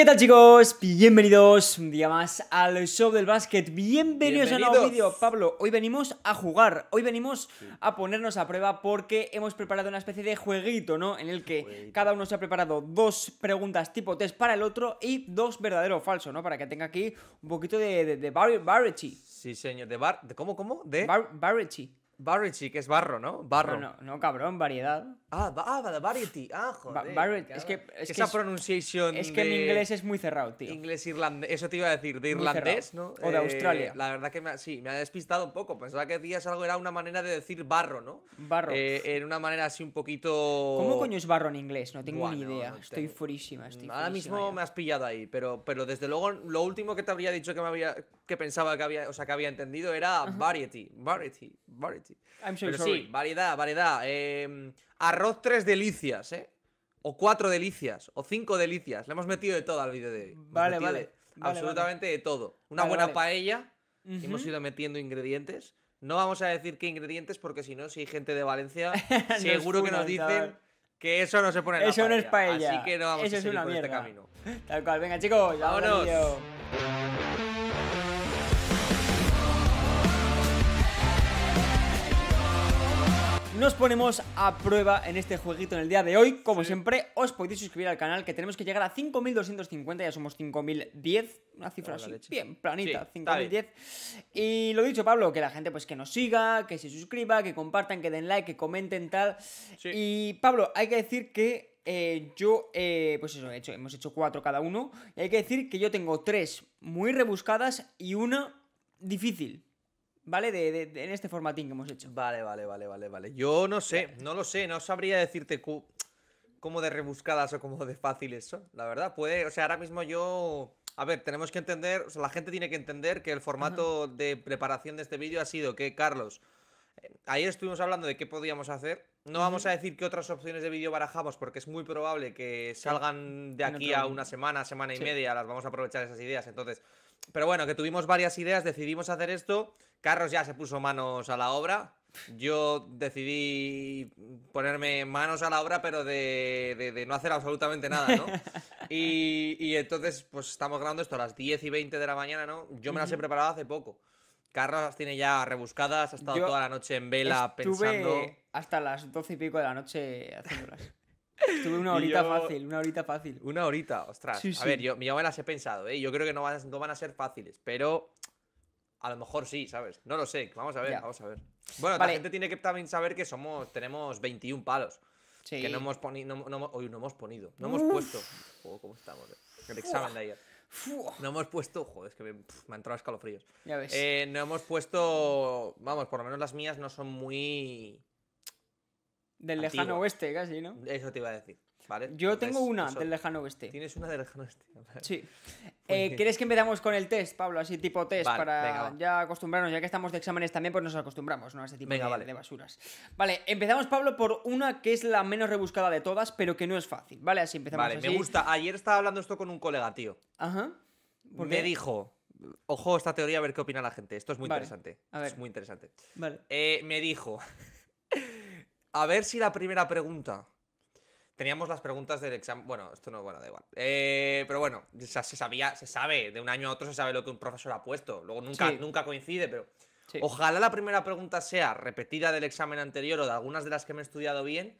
¿Qué tal chicos? Bienvenidos un día más al Show del Básquet. Bienvenidos, a un nuevo vídeo. Pablo, hoy venimos a jugar, hoy venimos a ponernos a prueba porque hemos preparado una especie de jueguito, ¿no? En el que cada uno se ha preparado dos preguntas tipo test para el otro y dos verdadero o falso, ¿no? Para que tenga aquí un poquito de, de, Sí, señor, de bar... De, ¿Cómo, cómo? De... Bar Variety, que es barro, ¿no? Barro. No, no, cabrón, variedad. Ah, ah variety. Ah, joder. variety. Es que, es esa pronunciación. Es que el inglés es muy cerrado, tío. Inglés irlandés. Eso te iba a decir, de irlandés, ¿no? O de eh, Australia. La verdad que me sí, me ha despistado un poco. Pensaba que decías algo era una manera de decir barro, ¿no? Barro. Eh, en una manera así un poquito. ¿Cómo coño es barro en inglés? No tengo ni idea. estoy furísima. Estoy Ahora mismo me has pillado ahí, pero, pero desde luego lo último que te habría dicho que me había. que pensaba que había. O sea, que había entendido era variety. Variety. Variety sí. variedad, variedad. Em, arroz tres delicias, ¿eh? O cuatro delicias, o cinco delicias. Le hemos metido de todo al vídeo de hoy. Vale, vale, absolutamente de todo. Una buena paella. Hemos ido metiendo ingredientes. No vamos a decir qué ingredientes, porque si no, si hay gente de Valencia, seguro que nos dicen que eso no se pone en Eso no es paella. Así que no vamos a seguir este camino. Tal cual. Venga, chicos, vámonos. Nos ponemos a prueba en este jueguito en el día de hoy. Como siempre, os podéis suscribir al canal que tenemos que llegar a 5.250, ya somos 5.010, una cifra así bien planita, 5.010. Y lo dicho, Pablo, que la gente pues que nos siga, que se suscriba, que compartan, que den like, que comenten tal. Y Pablo, hay que decir que eh, yo, eh, pues eso, hemos hecho cuatro cada uno. Y hay que decir que yo tengo tres muy rebuscadas y una difícil. ¿vale? De, en este formatín que hemos hecho. Vale, vale, vale, vale, vale. Yo no sé, no lo sé, no sabría decirte cómo de rebuscadas o cómo de fáciles eso. La verdad, puede, o sea, ahora mismo yo... A ver, tenemos que entender, o sea, la gente tiene que entender que el formato de preparación de este vídeo ha sido que Carlos, eh, ayer estuvimos hablando de qué podíamos hacer, no vamos a decir qué otras opciones de vídeo barajamos porque es muy probable que salgan de aquí a una semana, semana y media, las vamos a aprovechar esas ideas, entonces pero bueno, que tuvimos varias ideas, decidimos hacer esto. Carlos ya se puso manos a la obra. Yo decidí ponerme manos a la obra, pero de, no hacer absolutamente nada, ¿no? Y, entonces, pues estamos grabando esto a las 10 y 20 de la mañana, ¿no? Yo me las he preparado hace poco. Carlos tiene ya rebuscadas, ha estado toda la noche en vela pensando. Hasta las 12 y pico de la noche haciéndolas. Tuve una horita fácil, una horita fácil. Una horita, ostras. A ver, yo, me las he pensado, ¿eh? Yo creo que no van, a, no van a ser fáciles, pero a lo mejor sí, ¿sabes? No lo sé, vamos a ver, vamos a ver. Bueno, la gente tiene que también saber que somos, tenemos 21 palos. Sí. Que no hemos ponido, no, no, hoy no hemos ponido, no hemos puesto. ¿Cómo estamos? Eh? El examen de ayer. No hemos puesto, joder, es que me, han entrado escalofríos. Ya ves. Eh, no hemos puesto, vamos, por lo menos las mías no son muy del lejano oeste, casi, ¿no? Eso te iba a decir. ¿vale? Yo tengo una del lejano oeste. Tienes una del lejano oeste. sí. Eh, ¿Quieres que empezamos con el test, Pablo? Así tipo test para ya acostumbrarnos. Ya que estamos de exámenes también, pues nos acostumbramos ¿no? a ese tipo de, de, basuras. Vale, empezamos, Pablo, por una que es la menos rebuscada de todas, pero que no es fácil. Vale, así empezamos. Vale, me gusta. Ayer estaba hablando esto con un colega, tío. Ajá. me dijo, ojo esta teoría a ver qué opina la gente. Esto es muy interesante. es muy interesante. Vale. Eh, me dijo... A ver si la primera pregunta. Teníamos las preguntas del examen. Bueno, esto no, bueno, da igual. Eh, pero bueno, se, sabía, se sabe, de un año a otro se sabe lo que un profesor ha puesto. Luego nunca, nunca coincide, pero. Ojalá la primera pregunta sea repetida del examen anterior o de algunas de las que me he estudiado bien,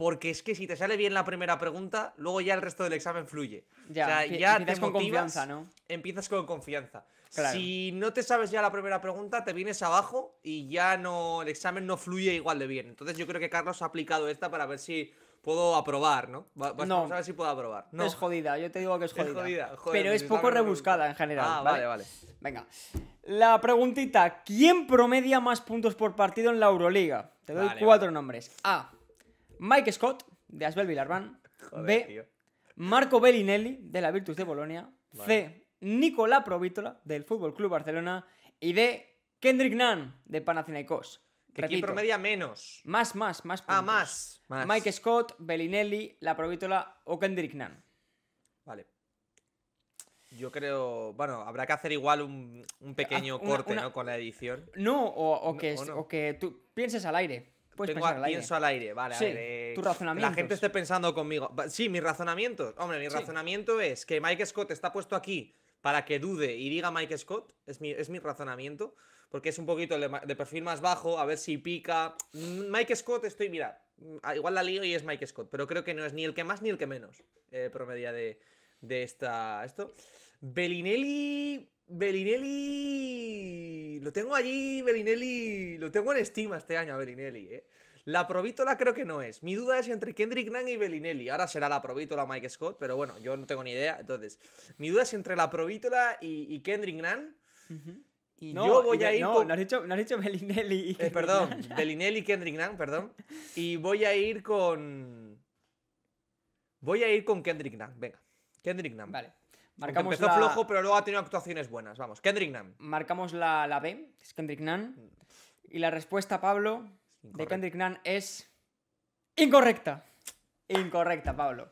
porque es que si te sale bien la primera pregunta, luego ya el resto del examen fluye. Ya, o sea, ya empiezas te con confianza, ¿no? Empiezas con confianza. Si no te sabes ya la primera pregunta, te vienes abajo y ya no el examen no fluye igual de bien. Entonces yo creo que Carlos ha aplicado esta para ver si puedo aprobar, ¿no? Vamos a ver si puedo aprobar. No. Es jodida, yo te digo que es jodida. Es jodida pero es poco rebuscada en general. Ah, ¿vale? vale, Venga. La preguntita, ¿quién promedia más puntos por partido en la Euroliga? Te doy cuatro nombres. A. Mike Scott, de Asbel Villarban. B. Marco Bellinelli, de la Virtus de Bolonia. C. Nicola Provítola, del Fútbol Club Barcelona. Y D. Kendrick Nunn, de Panathinaikos. Que aquí promedia menos. Más, más, más. Ah, más, Mike Scott, Bellinelli, La Provítola o Kendrick Nunn. Vale. Yo creo, bueno, habrá que hacer igual un, pequeño ah, corte, ¿no? Con la edición. No, o, que, no. O que tú pienses al aire puedes pienso al aire, vale. a ver, tu razonamiento. La gente esté pensando conmigo. Sí, mis razonamientos. Hombre, mi razonamiento es que Mike Scott está puesto aquí para que dude y diga Mike Scott. Es mi, es mi razonamiento. Porque es un poquito de, perfil más bajo, a ver si pica. Mm, Mike Scott, estoy, mira, mm, igual la lío y es Mike Scott, pero creo que no es ni el que más ni el que menos eh, promedia de, de esta. Esto. Bellinelli. Bellinelli lo tengo allí, Belinelli. Lo tengo en estima este año, Belinelli, ¿eh? La provítola creo que no es. Mi duda es entre Kendrick Nang y Bellinelli. Ahora será la provítola Mike Scott, pero bueno, yo no tengo ni idea. Entonces, mi duda es entre la provítola y, Kendrick Nang. Y no, yo voy a ir. con... no, has dicho, no has dicho Bellinelli. Y eh, perdón, Bellinelli y Kendrick Nang, perdón. Y voy a ir con. Voy a ir con Kendrick Nang, venga. Kendrick Nang. Vale empezó flojo, pero luego ha tenido actuaciones buenas. Vamos, Kendrick Nunn. Marcamos la, la B, es Kendrick Nunn. Mm. Y la respuesta, Pablo, de Kendrick Nunn es. Incorrecta. Incorrecta, Pablo.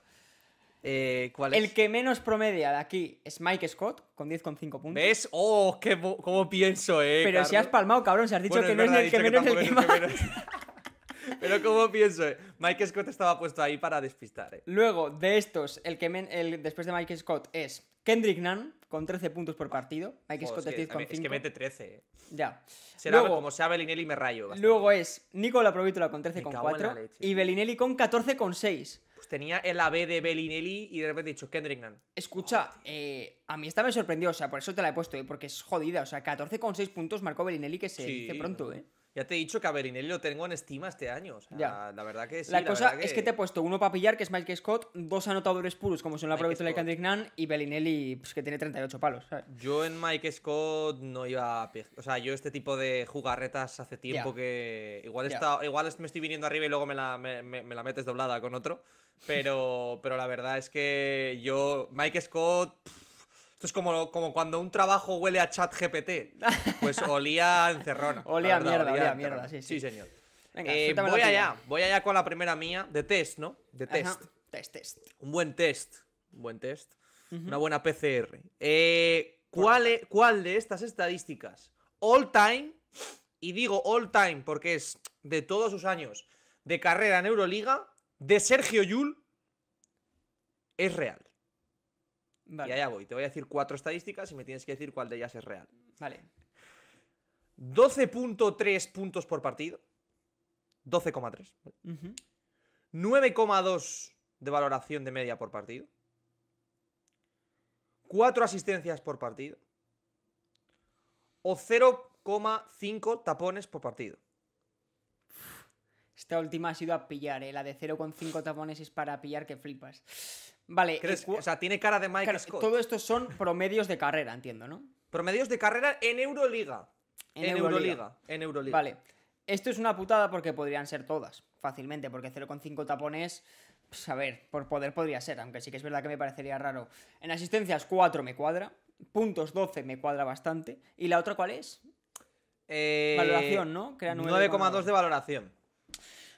Eh, ¿cuál es? El que menos promedia de aquí es Mike Scott, con 10,5 puntos. ¿Ves? ¡Oh, qué cómo pienso, eh! Pero si has palmado, cabrón, si has dicho que no es el que menos, el que menos. Pero como pienso, eh? Mike Scott estaba puesto ahí para despistar. Eh. Luego, de estos, el que después de Mike Scott es Kendrick Nunn, con 13 puntos por partido. Mike Scott es que, mete 13. Eh. Ya. Será como sea Bellinelli me rayo. Luego es Nicola Provítola con 13,4 y Bellinelli con 14,6. Pues tenía el AB de Bellinelli y de repente he dicho Kendrick Nunn. Escucha, a mí esta me sorprendió, o sea, por eso te la he puesto, porque es jodida. O sea, 14,6 puntos marcó Bellinelli que se dice pronto, ¿eh? Ya te he dicho que a Berinelli lo tengo en estima este año. La verdad que sí. La, cosa es que... te he puesto uno para pillar, que es Mike Scott, dos anotadores puros, como son la provincia de Kendrick y Berinelli, pues, que tiene 38 palos. Yo en Mike Scott no iba a. O sea, yo este tipo de jugarretas hace tiempo que. Igual, está... Igual me estoy viniendo arriba y luego me la, metes doblada con otro. Pero, pero la verdad es que yo. Mike Scott. Esto es como, como cuando un trabajo huele a chat GPT. Pues olía encerrona. olía a mierda, olía mierda, sí, sí. señor. Eh, voy allá, voy allá con la primera mía. De test, ¿no? De test. Test, test. Un buen test. Un buen test. Una buena PCR. Eh, ¿cuál, e, ¿Cuál de estas estadísticas? All time. Y digo all time porque es de todos sus años de carrera en Euroliga, de Sergio Yul, es real. Y allá voy. Te voy a decir cuatro estadísticas y me tienes que decir cuál de ellas es real. Vale. 12.3 puntos por partido. 12,3. 9,2 de valoración de media por partido. 4 asistencias por partido. O 0,5 tapones por partido. Esta última ha sido a pillar, ¿eh? La de 0,5 tapones es para pillar que flipas. Vale. o sea, tiene cara de Mike Scott. Todo esto son promedios de carrera, entiendo, ¿no? Promedios de carrera en Euroliga. En, Euroliga. En Euroliga. Vale. Esto es una putada porque podrían ser todas, fácilmente, porque 0,5 tapones, pues a ver, por poder podría ser, aunque sí que es verdad que me parecería raro. En asistencias 4 me cuadra, puntos 12 me cuadra bastante. ¿Y la otra cuál es? Eh, valoración, ¿no? 9,2 de valoración.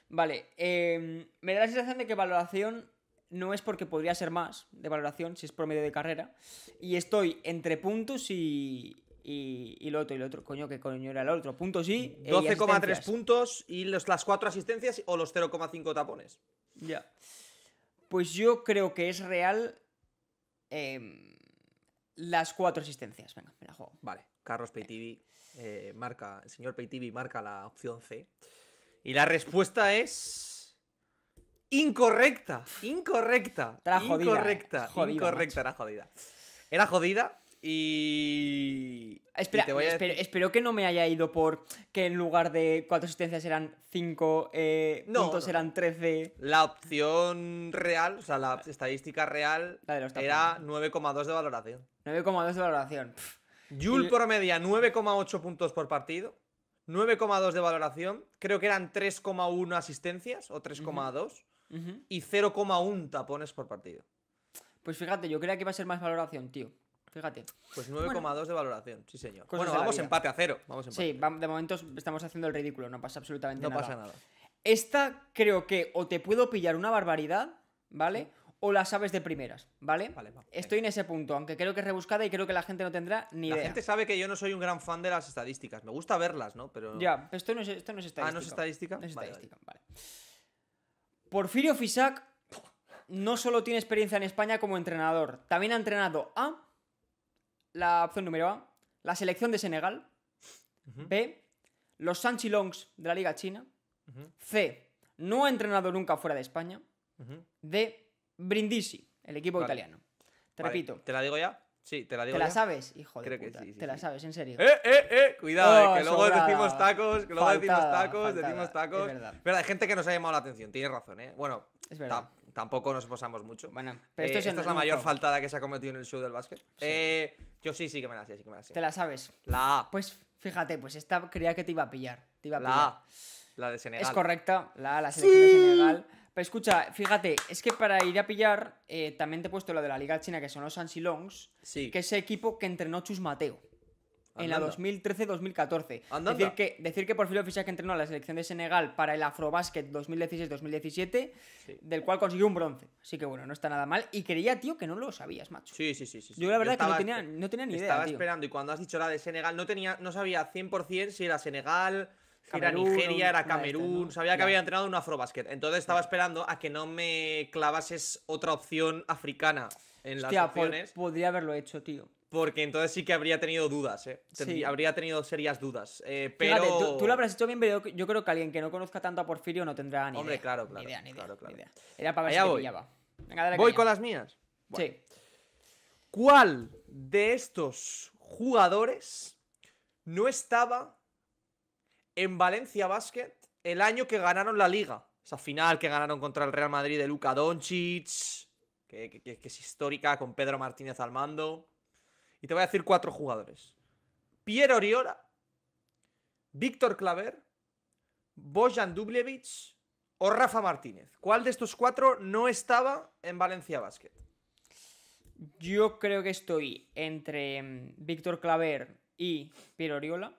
Vale, em, me da la sensación de que valoración no es porque podría ser más de valoración, si es promedio de carrera. Y estoy entre puntos y, y, lo otro, y lo otro, coño, que coño era el otro. Eh, puntos y. 12,3 puntos y las cuatro asistencias o los 0,5 tapones. Ya. Pues yo creo que es real em, las cuatro asistencias. Venga, me la juego. Vale, Carlos Peitivi eh, marca, el señor Peitivi marca la opción C. Y la respuesta es. Incorrecta, incorrecta. Era jodida. Eh. Incorrecta, incorrecta, era jodida. Era jodida y. Espera, espero, que no me haya ido por que en lugar de cuatro asistencias eran cinco, eh, puntos eran 13. La opción real, o sea, la estadística real era 9,2 de valoración. 9,2 de valoración. Yul por media, 9,8 puntos por partido. 9,2 de valoración. Creo que eran 3,1 asistencias o 3,2 y 0,1 tapones por partido. Pues fíjate, yo creía que iba a ser más valoración, tío. Fíjate. Pues 9,2 de valoración, sí señor. bueno, vamos empate a cero. Vamos empate. Sí, de momento estamos haciendo el ridículo, no pasa absolutamente nada. No pasa nada. Esta creo que o te puedo pillar una barbaridad, ¿vale? O la sabes de primeras, ¿vale? vale Estoy en ese punto, aunque creo que es rebuscada y creo que la gente no tendrá ni idea. La gente sabe que yo no soy un gran fan de las estadísticas. Me gusta verlas, ¿no? Pero... Ya, esto no es, esto no es estadística. Ah, no es estadística. es estadística, vale. Porfirio Fisac no solo tiene experiencia en España como entrenador, también ha entrenado A, la opción número A, la selección de Senegal, B, los Longs de la Liga China, C, no ha entrenado nunca fuera de España, D, Brindisi, el equipo italiano. Te repito. ¿Te la digo ya? Sí, te la digo. ¿Te la sabes, hijo de Creo Que sí, sí, te la sabes, en serio. ¡Eh, eh, eh! Cuidado, eh, que luego decimos tacos, que luego decimos tacos, decimos tacos. Es verdad. Pero hay gente que nos ha llamado la atención, tienes razón, ¿eh? Bueno, tampoco nos posamos mucho. Bueno, pero esto eh, es esta es la mayor faltada que se ha cometido en el show del básquet. Eh, yo sí, sí que me la sé, sí que me la hacía. Te la sabes. La A. Pues fíjate, pues esta creía que te iba a pillar. Te iba a la pillar. A. La de Senegal. Es correcta, la A, la selección de Senegal. Pero escucha, fíjate, es que para ir a pillar, eh, también te he puesto lo de la Liga China, que son los Ansilongs, Longs, que es el equipo que entrenó Chus Mateo. En la 2013-2014. Decir que, decir que oficial que entrenó a la selección de Senegal para el Afrobasket 2016-2017, del cual consiguió un bronce. Así que bueno, no está nada mal. Y creía, tío, que no lo sabías, macho. Sí, sí, sí. sí Yo la verdad que no tenía, ni idea, idea. Estaba esperando y cuando has dicho la de Senegal, no, tenía, no sabía 100% si era Senegal era Nigeria, era Camerún, sabía que había entrenado un Afrobasket. Entonces estaba esperando a que no me clavases otra opción africana en las pues opciones. podría haberlo hecho, tío. Porque entonces sí que habría tenido dudas, ¿eh? Habría tenido serias dudas. Eh, pero... tú, lo habrás hecho bien, pero yo creo que alguien que no conozca tanto a Porfirio no tendrá ni idea. claro, claro. Ni idea, Era para ver si voy. Venga, voy con las mías. Sí. ¿Cuál de estos jugadores no estaba en Valencia Basket el año que ganaron la liga. Esa final que ganaron contra el Real Madrid de Luka Doncic, que, es histórica, con Pedro Martínez al mando. Y te voy a decir cuatro jugadores. Pierre Oriola, Víctor Claver, Bojan Dubljevic o Rafa Martínez. ¿Cuál de estos cuatro no estaba en Valencia Basket? Yo creo que estoy entre mm, Víctor Claver y Pierre Oriola.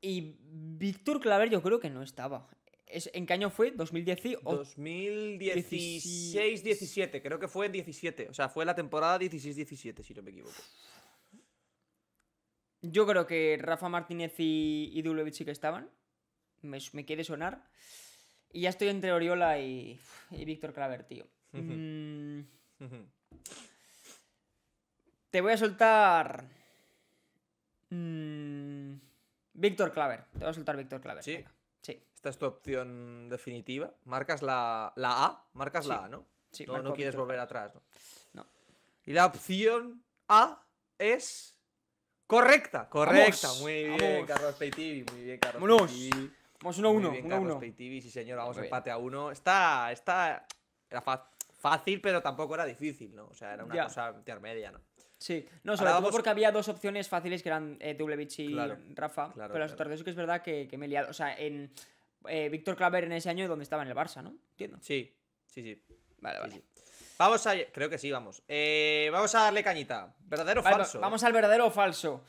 Y Víctor Claver yo creo que no estaba. ¿En qué año fue? ¿2018? 2016-17, creo que fue en 17. O sea, fue la temporada 16-17, si no me equivoco. Yo creo que Rafa Martínez y, y que estaban. Me, quiere sonar. Y ya estoy entre Oriola y, Víctor Claver, tío. Mm. Te voy a soltar. Mm, Víctor Claver. Te voy a soltar Víctor Claver. Sí. Sí. Esta es tu opción definitiva. Marcas la, la A. Marcas la A, ¿no? Sí, no, no quieres volver atrás, ¿no? No. Y la opción A es. Correcta, correcta. muy bien, Carlos Peitivi. Muy bien, Carlos Vámonos. Vamos 1-1. Uno, uno, uno, Carlos Peitivi, sí, señor. Vamos, a empate a uno. Está. está era fácil, pero tampoco era difícil, ¿no? O sea, era una cosa intermedia, ¿no? Sí, no, sobre todo porque había dos opciones fáciles que eran eh, y Rafa, pero las otras que es verdad que, me he liado. O sea, en eh, Víctor Claver en ese año donde estaba en el Barça, ¿no? Entiendo. Sí, sí, sí. Vale, vale. Vamos a. Creo que sí, vamos. Eh, vamos a darle cañita. ¿Verdadero o falso? Vamos al verdadero o falso.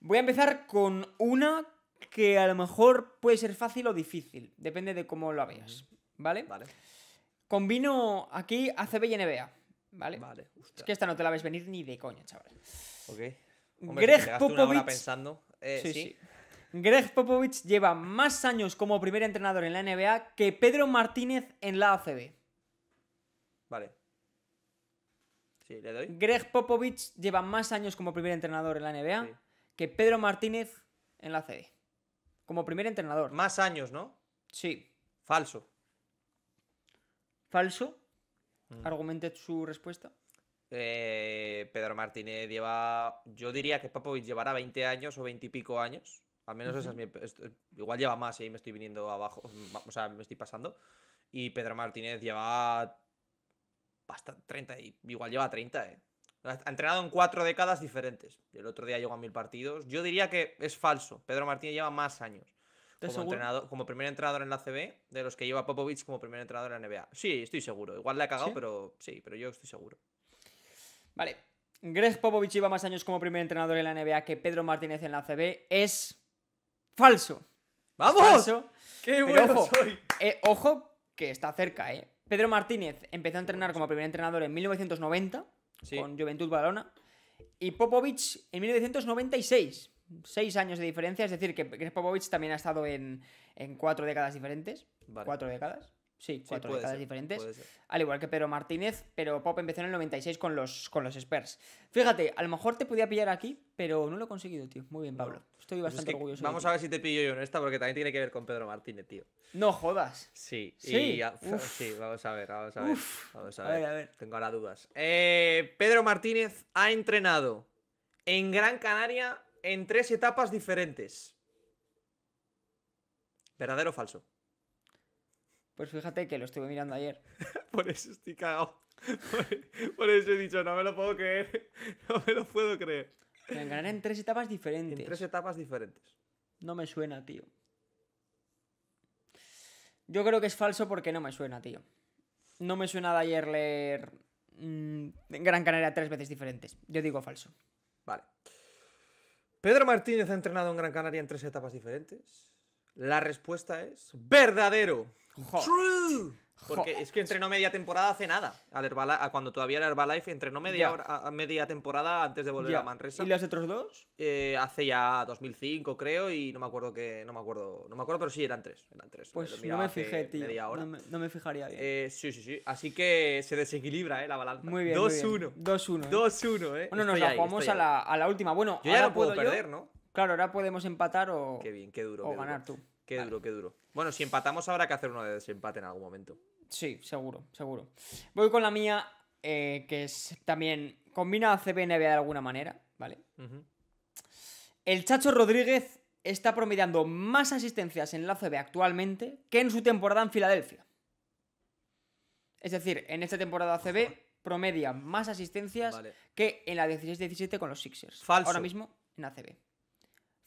Voy a empezar con una que a lo mejor puede ser fácil o difícil. Depende de cómo lo veas. ¿Vale? Vale. Combino aquí ACB y NBA. ¿Vale? Es que esta no te la ves venir ni de coña, chaval. Greg Popovich. pensando, eh, sí, Greg Popovich lleva más años como primer entrenador en la NBA que Pedro Martínez en la ACB. Vale. Sí, le doy. Greg Popovich lleva más años como primer entrenador en la NBA que Pedro Martínez en la ACB. Como primer entrenador. Más años, ¿no? Sí. Falso. ¿Falso? Mm. Argumente su respuesta? Eh, Pedro Martínez lleva, yo diría que Papovic llevará 20 años o 20 y pico años. Al menos esa es mi, igual lleva más y me estoy viniendo abajo, o sea, me estoy pasando. Y Pedro Martínez lleva hasta 30, igual lleva 30, ¿eh? Ha entrenado en cuatro décadas diferentes. El otro día llegó a mil partidos. Yo diría que es falso. Pedro Martínez lleva más años como, primer entrenador en la CB, de los que lleva Popovich como primer entrenador en la NBA. Sí, estoy seguro. Igual le ha cagado, pero sí, pero yo estoy seguro. Vale. Greg Popovich iba más años como primer entrenador en la NBA que Pedro Martínez en la CB. Es falso. ¡Vamos! ¡Qué bueno ojo, soy! Eh, ojo, que está cerca, ¿eh? Pedro Martínez empezó a entrenar como primer entrenador en 1990 con Juventud Balona y Popovich en 1996 seis años de diferencia, es decir, que Greg Popovich también ha estado en, cuatro décadas diferentes. ¿Cuatro décadas? Sí, cuatro décadas diferentes. Al igual que Pedro Martínez, pero Pop empezó en el 96 con los, con los Spurs. Fíjate, a lo mejor te podía pillar aquí, pero no lo he conseguido, tío. Muy bien, Pablo. Estoy pues bastante orgulloso. Vamos a ver si te pillo yo en esta, porque también tiene que ver con Pedro Martínez, tío. No jodas. Sí, sí. vamos a ver, vamos a ver. Vamos Tengo ahora dudas. Eh, Pedro Martínez ha entrenado en Gran Canaria en tres etapas diferentes. ¿Verdadero o falso? Pues fíjate que lo estuve mirando ayer. Por eso estoy cagado. Por, eso he dicho, no me lo puedo creer. No me lo puedo creer. Gran ganar en tres etapas diferentes. En tres etapas diferentes. No me suena, tío. Yo creo que es falso porque no me suena, tío. No me suena de ayer leer mm, Gran Canaria tres veces diferentes. Yo digo falso. Vale. ¿Pedro Martínez ha entrenado en Gran Canaria en tres etapas diferentes? La respuesta es verdadero. ¡True! Porque es que entrenó media temporada hace nada. Al Herbalife, cuando todavía era Herbalife, entrenó media, media temporada antes de volver a Manresa. ¿Y los otros dos? Eh, hace ya 2005, creo, y no me acuerdo que. No me acuerdo, no me acuerdo pero sí eran tres. Eran tres. Pues no me fijé, tío. No me, fijaría bien. Eh, sí, sí, sí. Así que se desequilibra, ¿eh? La balanza. Muy bien. 2-1. 2-1. 2-1 ¿eh? Bueno, nos la jugamos a la, a la, última. Bueno, yo ya no puedo, perder, ¿no? Claro, ahora podemos empatar o. Qué bien, qué duro. O ganar tú. Qué duro, qué duro. Bueno, si empatamos habrá que hacer uno de desempate en algún momento. Sí, seguro, seguro. Voy con la mía, eh, que es también combina a NBA de alguna manera, ¿vale? El Chacho Rodríguez está promediando más asistencias en la CB actualmente que en su temporada en Filadelfia. Es decir, en esta temporada ACB promedia más asistencias que en la 16-17 con los Sixers. Falso. Ahora mismo en ACB.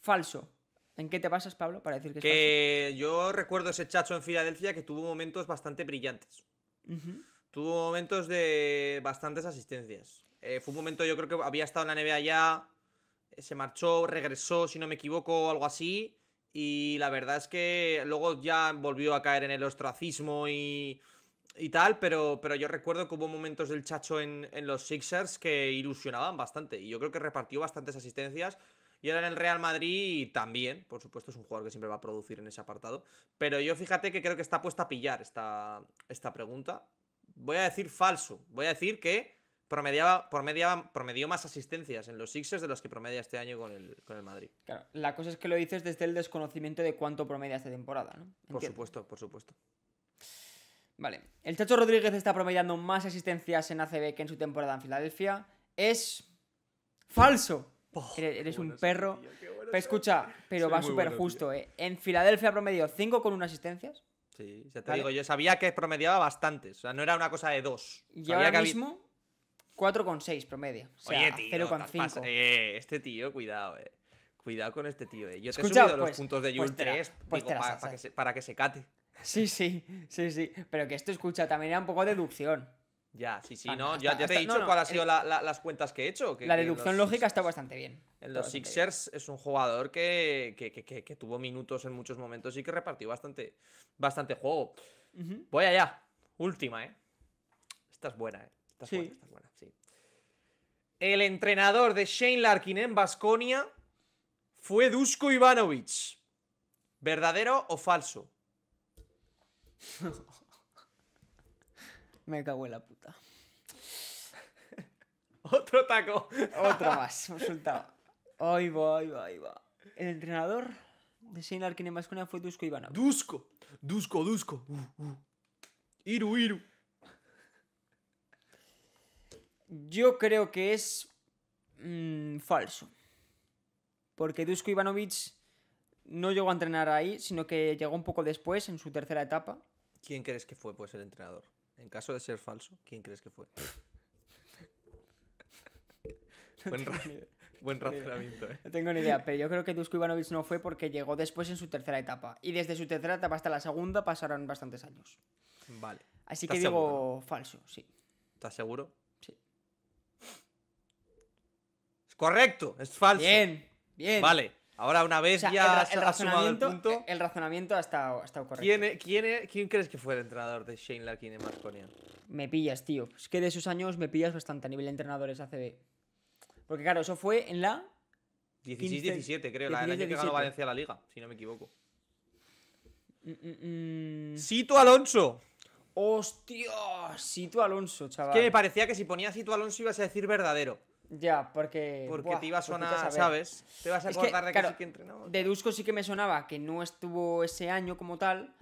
Falso. ¿En qué te pasas, Pablo, para decir que, que yo recuerdo ese chacho en Filadelfia que tuvo momentos bastante brillantes. Tuvo momentos de bastantes asistencias. Eh, fue un momento, yo creo que había estado en la neve allá, eh, se marchó, regresó, si no me equivoco, o algo así. Y la verdad es que luego ya volvió a caer en el ostracismo y, tal, pero, pero yo recuerdo que hubo momentos del chacho en, los Sixers que ilusionaban bastante. Y yo creo que repartió bastantes asistencias y ahora en el Real Madrid también, por supuesto, es un jugador que siempre va a producir en ese apartado. Pero yo fíjate que creo que está puesta a pillar esta, esta pregunta. Voy a decir falso. Voy a decir que promediaba, promedió más asistencias en los Sixers de los que promedia este año con el, Madrid. la cosa es que lo dices desde el desconocimiento de cuánto promedia esta temporada, ¿no? Por supuesto, por supuesto. Vale. El Chacho Rodríguez está promediando más asistencias en ACB que en su temporada en Filadelfia. Es falso eres, un perro. escucha, pero va súper justo, ¿eh? En Filadelfia promedió 5 con 1 asistencias. Sí, ya te digo, yo sabía que promediaba bastantes. O sea, no era una cosa de 2. Y ahora mismo, 4,6 promedio. O promedio. Oye, tío, eh, este tío, cuidado, eh. Cuidado con este tío, eh. Yo te he subido los pues, puntos de Yul pues 3 pues para, que se, cate. Sí, sí, sí, sí. Pero que esto, escucha, también era un poco de deducción. Ya, sí, sí, no. ya, te he dicho cuáles han sido las cuentas que he hecho. la deducción lógica está bastante bien. En los Sixers es un jugador que, tuvo minutos en muchos momentos y que repartió bastante, bastante juego. Voy allá. Última, ¿eh? Esta es buena, ¿eh? Esta es buena, buena, sí. El entrenador de Shane Larkin en Basconia fue Dusko Ivanovic. ¿Verdadero o falso? Me cago en la puta. Otro taco. Otro más, resultado. Ahí va, ahí va, ahí va. El entrenador de en Kinemascuna fue Dusko Ivanovich. ¡Dusko! ¡Dusko, Dusko, Dusko, uh, Dusko. Uh. Iru, Iru. Yo creo que es mm, falso. Porque Dusko Ivanovic no llegó a entrenar ahí, sino que llegó un poco después, en su tercera etapa. ¿Quién crees que fue pues el entrenador? En caso de ser falso, ¿quién crees que fue? buen, razonamiento, ¿eh? No tengo ni idea, pero yo creo que Dusko Ivanovic no fue porque llegó después en su tercera etapa. Y desde su tercera etapa hasta la segunda pasaron bastantes años. Vale. Así que digo falso, sí. ¿Estás seguro? Sí. Es correcto, es falso. Bien, bien. Vale. Ahora, una vez ya el, el el razonamiento ha estado, correcto. E-, e-, ¿Quién, crees que fue el entrenador de Shane Larkin en Marconia? Me pillas, tío. Es que de esos años me pillas bastante a nivel de entrenadores ACB. Porque, claro, eso fue en la. 16-17, creo. la, el año que ganó Valencia la liga, si no me equivoco. Mm, mm, mm. Situ Alonso. ¡Hostia! Sito Alonso, chaval. Es que me parecía que si ponía Sito Alonso ibas a decir verdadero. Ya, porque. Porque te iba a pues sonar, ¿sabes? Te vas a acordar de que sí que entrenamos. De Dusko sí que me sonaba que no estuvo ese año como tal,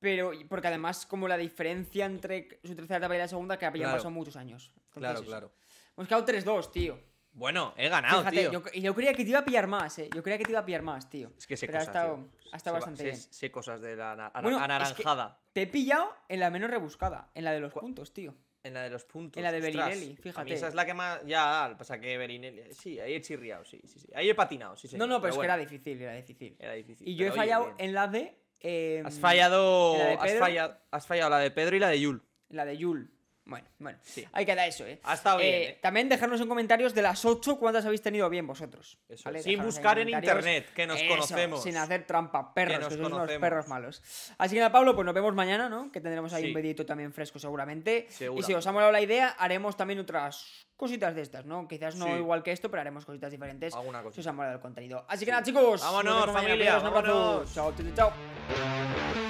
pero. Porque además, como la diferencia entre su tercera etapa y la segunda, que habían claro. pasado muchos años. claro, claro. Hemos quedado 3-2, tío. Bueno, he ganado, tío. Yo, yo creía que te iba a pillar más, eh. Yo creía que te iba a pillar más, tío. Es que sé pero cosas. Ha estado, ha estado bastante bien. Sé, cosas de la anaranjada. bueno, anaranjada. Es que te he pillado en la menos rebuscada, en la de los puntos, tío. En la de los puntos. En la de Berinelli, fíjate. esa es la que más. Ya, pasa que Berinelli. Sí, ahí he chirriado, sí, sí, sí. Ahí he patinado, sí, sí. No, no, pero, es que era difícil, era difícil. Era difícil. Y yo he em, fallado en la de. has fallado. La de has fallado. Has fallado la de Pedro y la de Yul. La de Yul. Bueno, bueno, sí. ahí queda eso, ¿eh? Ha estado eh, ¿eh? También dejarnos en comentarios de las 8 cuántas habéis tenido bien vosotros. Sin buscar en, internet, que nos conocemos. Sin hacer trampa, perros, que, somos perros malos. Así que nada, Pablo, pues nos vemos mañana, ¿no? Que tendremos ahí un pedito también fresco seguramente. Y si os ha molado la idea, haremos también otras cositas de estas, ¿no? Quizás no igual que esto, pero haremos cositas diferentes. cosa. Si os ha molado el contenido. Así que nada, chicos. Vámonos, familia. chao, chao.